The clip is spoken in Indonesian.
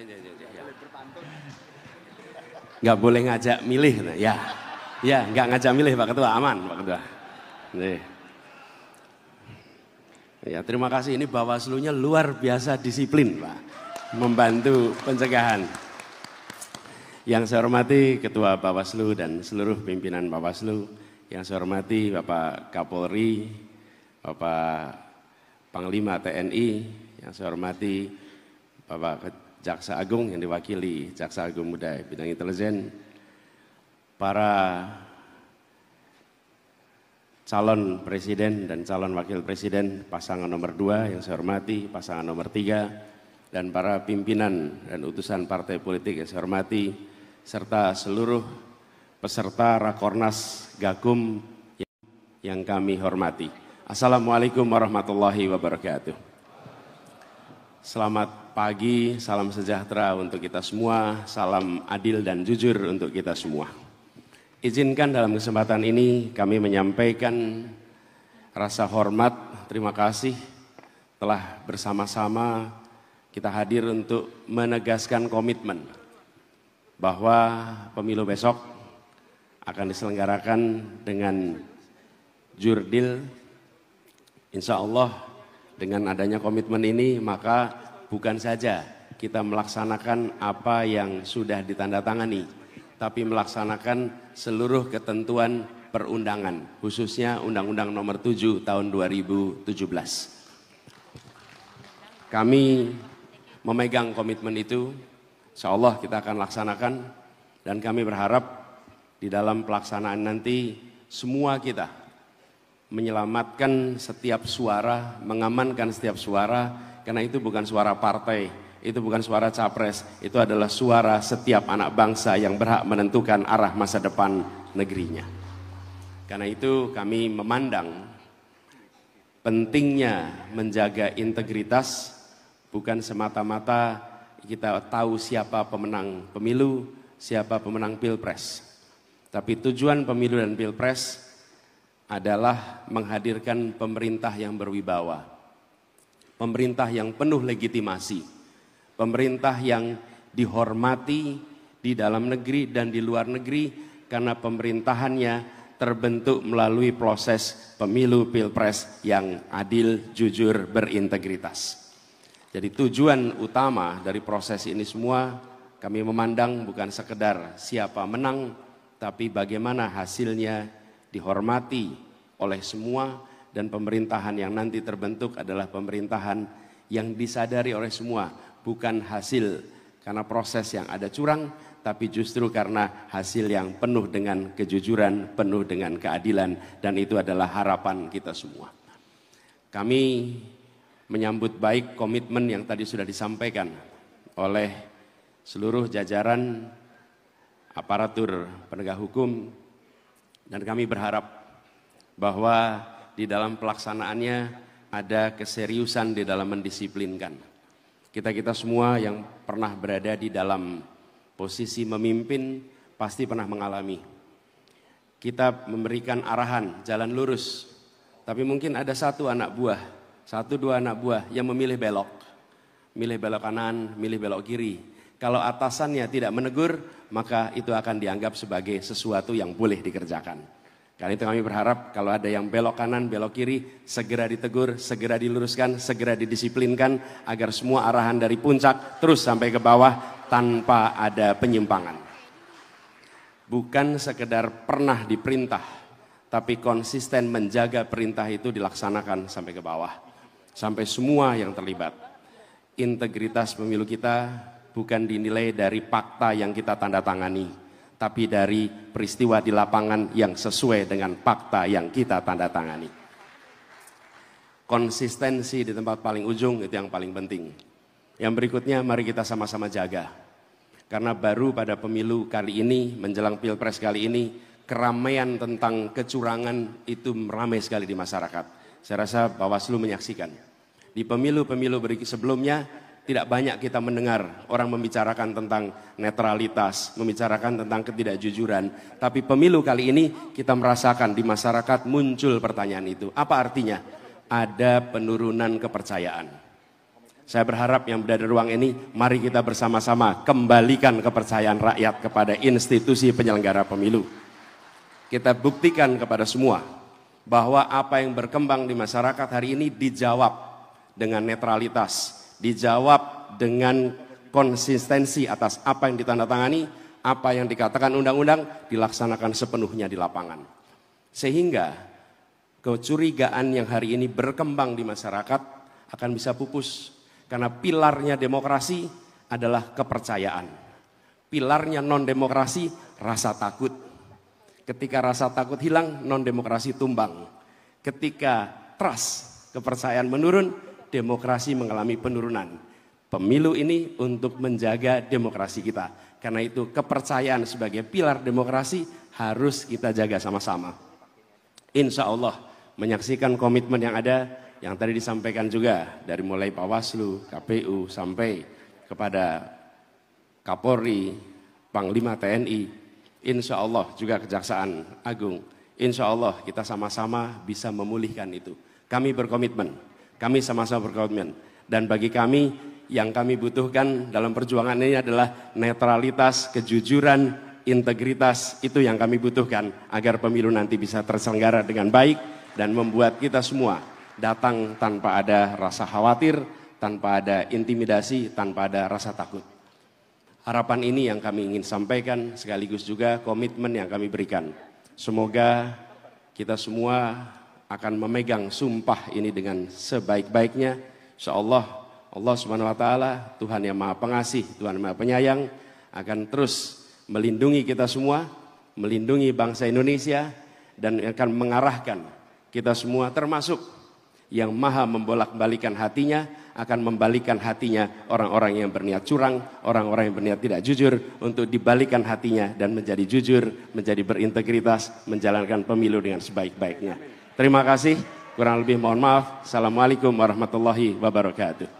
Enggak iya, iya, iya, boleh ngajak milih, ya. Ya, nggak ngajak milih Pak Ketua, aman Pak Ketua. Nih. Ya, terima kasih ini Bawaslu-nya luar biasa disiplin, Pak. Membantu pencegahan. Yang saya hormati Ketua Bawaslu dan seluruh pimpinan Bawaslu, yang saya hormati Bapak Kapolri, Bapak Panglima TNI, yang saya hormati Bapak Jaksa Agung yang diwakili Jaksa Agung Muda ya, bidang intelijen, para calon presiden dan calon wakil presiden pasangan nomor dua yang saya hormati, pasangan nomor tiga, dan para pimpinan dan utusan partai politik yang saya hormati, serta seluruh peserta Rakornas Gakum yang kami hormati. Assalamualaikum warahmatullahi wabarakatuh. Selamat pagi, salam sejahtera untuk kita semua, salam adil dan jujur untuk kita semua. Izinkan dalam kesempatan ini kami menyampaikan rasa hormat, terima kasih telah bersama-sama kita hadir untuk menegaskan komitmen bahwa pemilu besok akan diselenggarakan dengan jurdil insya Allah dengan adanya komitmen ini maka bukan saja kita melaksanakan apa yang sudah ditandatangani, tapi melaksanakan seluruh ketentuan perundangan, khususnya Undang-Undang Nomor 7 Tahun 2017. Kami memegang komitmen itu, insya Allah kita akan laksanakan dan kami berharap di dalam pelaksanaan nanti semua kita menyelamatkan setiap suara, mengamankan setiap suara, karena itu bukan suara partai, itu bukan suara capres, itu adalah suara setiap anak bangsa yang berhak menentukan arah masa depan negerinya. Karena itu kami memandang pentingnya menjaga integritas bukan semata-mata kita tahu siapa pemenang pemilu, siapa pemenang pilpres. Tapi tujuan pemilu dan pilpres adalah menghadirkan pemerintah yang berwibawa, pemerintah yang penuh legitimasi, pemerintah yang dihormati di dalam negeri dan di luar negeri karena pemerintahannya terbentuk melalui proses pemilu pilpres yang adil, jujur, berintegritas. Jadi tujuan utama dari proses ini semua kami memandang bukan sekedar siapa menang, tapi bagaimana hasilnya dihormati oleh semua dan pemerintahan yang nanti terbentuk adalah pemerintahan yang disadari oleh semua, bukan hasil karena proses yang ada curang, tapi justru karena hasil yang penuh dengan kejujuran, penuh dengan keadilan, dan itu adalah harapan kita semua. Kami menyambut baik komitmen yang tadi sudah disampaikan oleh seluruh jajaran aparatur penegak hukum dan kami berharap bahwa di dalam pelaksanaannya ada keseriusan di dalam mendisiplinkan. Kita-kita semua yang pernah berada di dalam posisi memimpin pasti pernah mengalami. Kita memberikan arahan, jalan lurus. Tapi mungkin ada satu anak buah, satu dua anak buah yang memilih belok. Milih belok kanan, milih belok kiri. Kalau atasannya tidak menegur, maka itu akan dianggap sebagai sesuatu yang boleh dikerjakan. Karena itu kami berharap kalau ada yang belok kanan, belok kiri, segera ditegur, segera diluruskan, segera didisiplinkan agar semua arahan dari puncak terus sampai ke bawah tanpa ada penyimpangan. Bukan sekedar pernah diperintah, tapi konsisten menjaga perintah itu dilaksanakan sampai ke bawah. Sampai semua yang terlibat. Integritas pemilu kita bukan dinilai dari fakta yang kita tanda tangani, tapi dari peristiwa di lapangan yang sesuai dengan fakta yang kita tanda tangani. Konsistensi di tempat paling ujung itu yang paling penting. Yang berikutnya mari kita sama-sama jaga. Karena baru pada pemilu kali ini, menjelang pilpres kali ini, keramaian tentang kecurangan itu ramai sekali di masyarakat. Saya rasa Bawaslu menyaksikan. Di pemilu-pemilu sebelumnya tidak banyak kita mendengar orang membicarakan tentang netralitas, membicarakan tentang ketidakjujuran. Tapi pemilu kali ini kita merasakan di masyarakat muncul pertanyaan itu. Apa artinya? Ada penurunan kepercayaan. Saya berharap yang berada di ruang ini, mari kita bersama-sama kembalikan kepercayaan rakyat kepada institusi penyelenggara pemilu. Kita buktikan kepada semua bahwa apa yang berkembang di masyarakat hari ini dijawab dengan netralitas, dijawab dengan konsistensi atas apa yang ditandatangani, apa yang dikatakan undang-undang dilaksanakan sepenuhnya di lapangan. Sehingga kecurigaan yang hari ini berkembang di masyarakat akan bisa pupus karena pilarnya demokrasi adalah kepercayaan. Pilarnya non-demokrasi rasa takut. Ketika rasa takut hilang, non-demokrasi tumbang. Ketika trust, kepercayaan menurun, demokrasi mengalami penurunan. Pemilu ini untuk menjaga demokrasi kita. Karena itu kepercayaan sebagai pilar demokrasi harus kita jaga sama-sama. Insya Allah menyaksikan komitmen yang ada yang tadi disampaikan juga dari mulai Pak Waslu, KPU sampai kepada Kapolri, Panglima TNI, insya Allah juga Kejaksaan Agung. Insya Allah kita sama-sama bisa memulihkan itu. Kami berkomitmen kami sama-sama berkomitmen. Dan bagi kami, yang kami butuhkan dalam perjuangan ini adalah netralitas, kejujuran, integritas. Itu yang kami butuhkan agar pemilu nanti bisa terselenggara dengan baik dan membuat kita semua datang tanpa ada rasa khawatir, tanpa ada intimidasi, tanpa ada rasa takut. Harapan ini yang kami ingin sampaikan sekaligus juga komitmen yang kami berikan. Semoga kita semua akan memegang sumpah ini dengan sebaik-baiknya. Insyaallah Allah Subhanahu wa taala Tuhan yang Maha Pengasih, Tuhan yang Maha Penyayang akan terus melindungi kita semua, melindungi bangsa Indonesia dan akan mengarahkan kita semua termasuk yang maha membolak-balikan hatinya akan membalikan hatinya orang-orang yang berniat curang, orang-orang yang berniat tidak jujur untuk dibalikan hatinya dan menjadi jujur, menjadi berintegritas, menjalankan pemilu dengan sebaik-baiknya. Terima kasih. Kurang lebih mohon maaf. Assalamualaikum warahmatullahi wabarakatuh.